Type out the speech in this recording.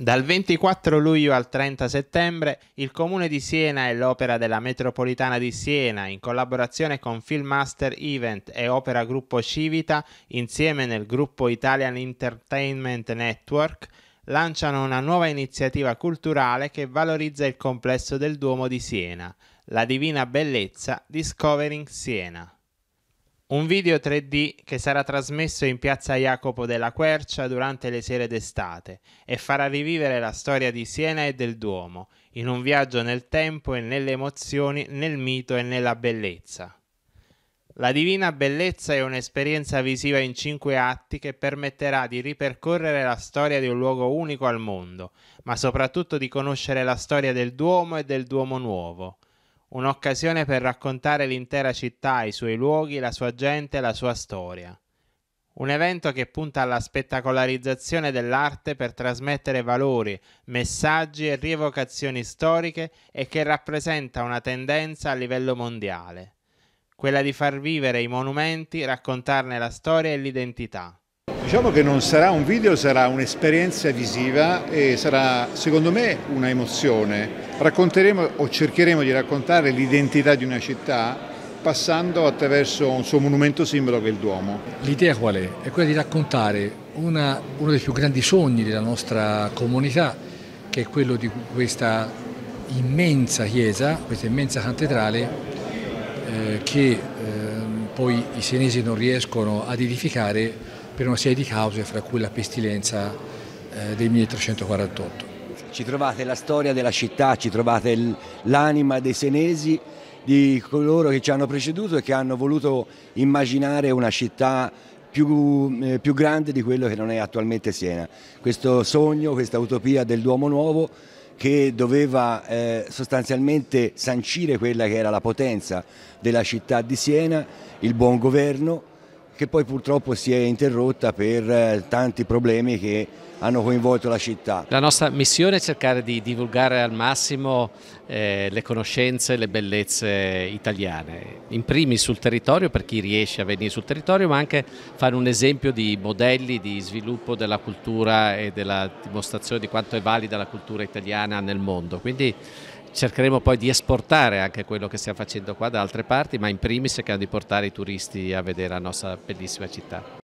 Dal 24 luglio al 30 settembre il Comune di Siena e l'Opera della Metropolitana di Siena, in collaborazione con Filmmaster Event e Opera Gruppo Civita, insieme nel gruppo Italian Entertainment Network, lanciano una nuova iniziativa culturale che valorizza il complesso del Duomo di Siena, la Divina Bellezza Discovering Siena. Un video 3D che sarà trasmesso in piazza Jacopo della Quercia durante le sere d'estate e farà rivivere la storia di Siena e del Duomo, in un viaggio nel tempo e nelle emozioni, nel mito e nella bellezza. La Divina Bellezza è un'esperienza visiva in cinque atti che permetterà di ripercorrere la storia di un luogo unico al mondo, ma soprattutto di conoscere la storia del Duomo e del Duomo Nuovo Un'occasione per raccontare l'intera città, i suoi luoghi, la sua gente, la sua storia. Un evento che punta alla spettacolarizzazione dell'arte per trasmettere valori, messaggi e rievocazioni storiche e che rappresenta una tendenza a livello mondiale, quella di far vivere i monumenti, raccontarne la storia e l'identità. Diciamo che non sarà un video, sarà un'esperienza visiva e sarà secondo me una emozione. Racconteremo o cercheremo di raccontare l'identità di una città passando attraverso un suo monumento simbolo che è il Duomo. L'idea qual è? È quella di raccontare una, uno dei più grandi sogni della nostra comunità che è quello di questa immensa chiesa, questa immensa cattedrale eh, che eh, poi i senesi non riescono ad edificare per una serie di cause, fra cui la pestilenza eh, del 1348. Ci trovate la storia della città, ci trovate l'anima dei senesi, di coloro che ci hanno preceduto e che hanno voluto immaginare una città più, eh, più grande di quello che non è attualmente Siena. Questo sogno, questa utopia del Duomo Nuovo che doveva eh, sostanzialmente sancire quella che era la potenza della città di Siena, il buon governo, che poi purtroppo si è interrotta per eh, tanti problemi che hanno coinvolto la città. La nostra missione è cercare di divulgare al massimo eh, le conoscenze e le bellezze italiane, in primis sul territorio per chi riesce a venire sul territorio, ma anche fare un esempio di modelli di sviluppo della cultura e della dimostrazione di quanto è valida la cultura italiana nel mondo. Quindi cercheremo poi di esportare anche quello che stiamo facendo qua da altre parti, ma in primis cerchiamo di portare i turisti a vedere la nostra bellissima città.